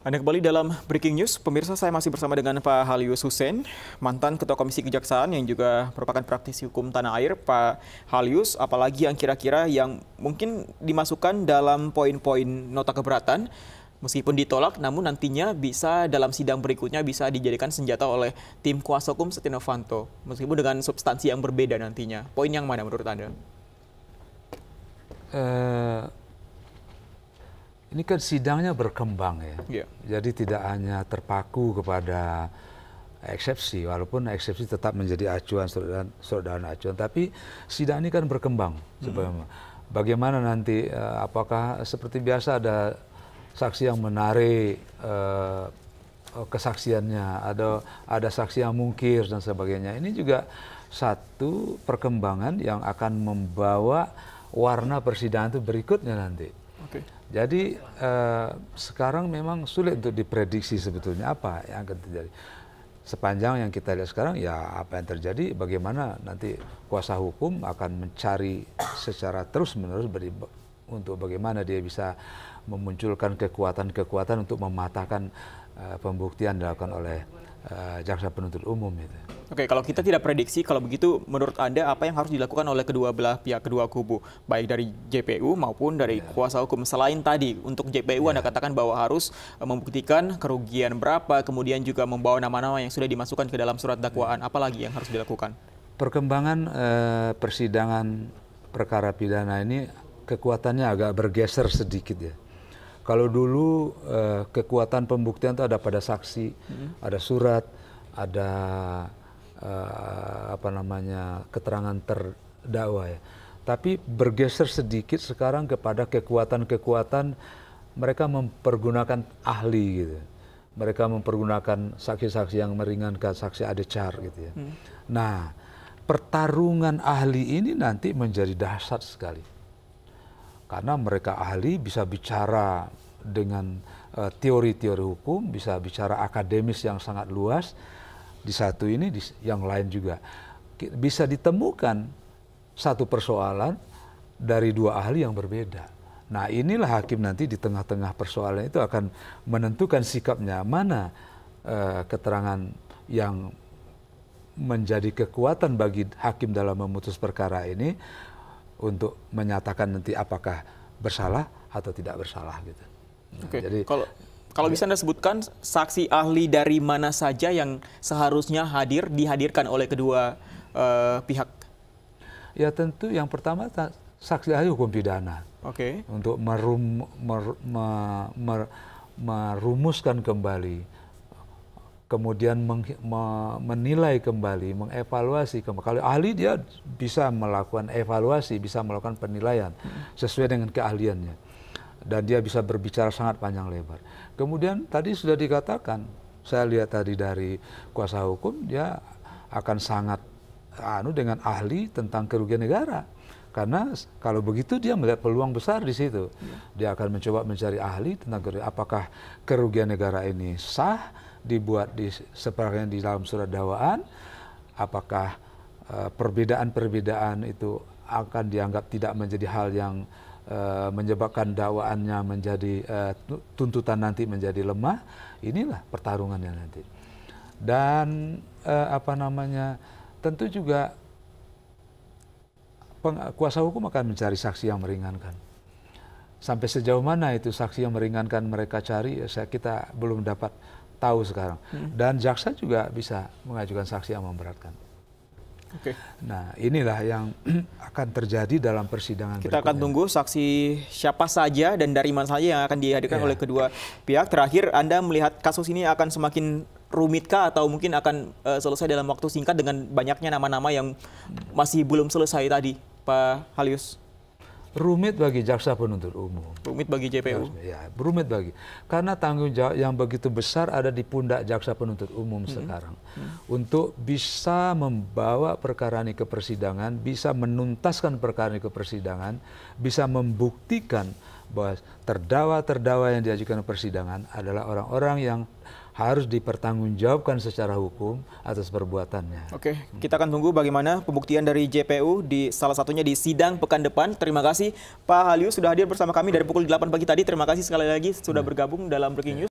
Anda kembali dalam Breaking News. Pemirsa, saya masih bersama dengan Pak Halius Hussein, mantan Ketua Komisi Kejaksaan yang juga merupakan praktisi hukum tanah air. Pak Halius, apalagi yang kira-kira yang mungkin dimasukkan dalam poin-poin nota keberatan, meskipun ditolak, namun nantinya bisa dalam sidang berikutnya bisa dijadikan senjata oleh tim kuasa hukum Setia Novanto, meskipun dengan substansi yang berbeda nantinya. Poin yang mana menurut Anda? Uh ini kan sidangnya berkembang ya. Yeah. Jadi tidak hanya terpaku kepada eksepsi, walaupun eksepsi tetap menjadi acuan saudara, acuan, tapi sidang ini kan berkembang. Mm. Bagaimana nanti, eh, apakah seperti biasa ada saksi yang menarik eh, eh, kesaksiannya, ada ada saksi yang mungkir dan sebagainya. Ini juga satu perkembangan yang akan membawa warna persidangan itu berikutnya nanti. Okay. Jadi uh, sekarang memang sulit untuk diprediksi sebetulnya apa yang akan terjadi. Sepanjang yang kita lihat sekarang ya apa yang terjadi, bagaimana nanti kuasa hukum akan mencari secara terus-menerus untuk bagaimana dia bisa memunculkan kekuatan-kekuatan untuk mematahkan Eh, pembuktian dilakukan oleh uh, jaksa penuntut umum itu. Oke, kalau kita tidak prediksi, kalau begitu menurut Anda apa yang harus dilakukan oleh kedua belah pihak kedua kubu, baik dari JPU maupun dari ya. kuasa hukum selain tadi untuk JPU ya. Anda katakan bahwa harus eh, membuktikan kerugian berapa, kemudian juga membawa nama-nama yang sudah dimasukkan ke dalam surat dakwaan, iya. apalagi yang harus dilakukan? Perkembangan eh, persidangan perkara pidana ini kekuatannya agak bergeser sedikit ya. Kalau dulu eh, kekuatan pembuktian itu ada pada saksi, hmm. ada surat, ada eh, apa namanya keterangan terdakwa ya. Tapi bergeser sedikit sekarang kepada kekuatan-kekuatan mereka mempergunakan ahli gitu. Mereka mempergunakan saksi-saksi yang meringankan saksi adecar gitu ya. Hmm. Nah, pertarungan ahli ini nanti menjadi dahsyat sekali karena mereka ahli bisa bicara dengan eh, teori-teori hukum, bisa bicara akademis yang sangat luas di satu ini, di yang lain juga bisa ditemukan satu persoalan dari dua ahli yang berbeda. Nah inilah hakim nanti di tengah-tengah persoalan itu akan menentukan sikapnya mana eh, keterangan yang menjadi kekuatan bagi hakim dalam memutus perkara ini untuk menyatakan nanti apakah bersalah atau tidak bersalah gitu. Nah, okay. Jadi kalau kalau bisa Anda sebutkan saksi ahli dari mana saja yang seharusnya hadir dihadirkan oleh kedua uh, pihak? Ya tentu yang pertama saksi ahli hukum pidana. Oke. Okay. Untuk merum, mer, mer, mer, merumuskan kembali kemudian menilai kembali, mengevaluasi kembali. Kalau ahli dia bisa melakukan evaluasi, bisa melakukan penilaian sesuai dengan keahliannya. Dan dia bisa berbicara sangat panjang lebar. Kemudian tadi sudah dikatakan, saya lihat tadi dari kuasa hukum dia akan sangat anu dengan ahli tentang kerugian negara karena kalau begitu dia melihat peluang besar di situ. Dia akan mencoba mencari ahli tentang apakah kerugian negara ini sah dibuat di seperangnya di dalam surat dawaan, apakah eh, perbedaan-perbedaan itu akan dianggap tidak menjadi hal yang uh, menyebabkan dakwaannya menjadi uh, tuntutan nanti menjadi lemah inilah pertarungannya nanti dan apa namanya tentu juga peng, kuasa hukum akan mencari saksi yang meringankan sampai sejauh mana itu saksi yang meringankan mereka cari ya saya kita belum dapat tahu sekarang. Hmm. Dan jaksa juga bisa mengajukan saksi yang memberatkan. Oke. Okay. Nah, inilah yang akan terjadi dalam persidangan. Kita berikutnya. akan tunggu saksi siapa saja dan dari mana saja yang akan dihadirkan yeah. oleh kedua pihak. Terakhir, Anda melihat kasus ini akan semakin rumitkah atau mungkin akan uh, selesai dalam waktu singkat dengan banyaknya nama-nama yang masih belum selesai tadi, Pak Halius? rumit bagi jaksa penuntut umum. Rumit bagi JPU. Ya, rumit bagi. Karena tanggung jawab yang begitu besar ada di pundak jaksa penuntut umum hmm. sekarang. Hmm. Untuk bisa membawa perkara ini ke persidangan, bisa menuntaskan perkara ini ke persidangan, bisa membuktikan bahwa terdakwa-terdakwa yang diajukan persidangan adalah orang-orang yang harus dipertanggungjawabkan secara hukum atas perbuatannya. Oke, kita akan tunggu bagaimana pembuktian dari JPU di salah satunya di sidang pekan depan. Terima kasih Pak Halius sudah hadir bersama kami dari pukul 8 pagi tadi. Terima kasih sekali lagi sudah bergabung dalam Breaking News.